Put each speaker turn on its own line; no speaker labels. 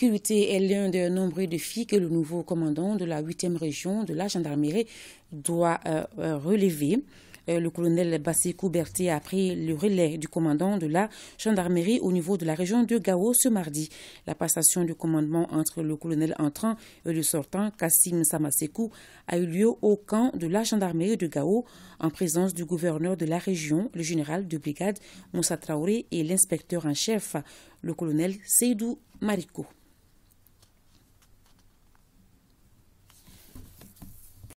Sécurité est l'un des nombreux défis que le nouveau commandant de la 8e région de la gendarmerie doit euh, euh, relever. Euh, le colonel Bassé Couberté a pris le relais du commandant de la gendarmerie au niveau de la région de Gao ce mardi. La passation du commandement entre le colonel entrant et le sortant, Kassim Samasekou, a eu lieu au camp de la gendarmerie de Gao en présence du gouverneur de la région, le général de brigade Moussa Traoré et l'inspecteur en chef, le colonel Seydou Mariko.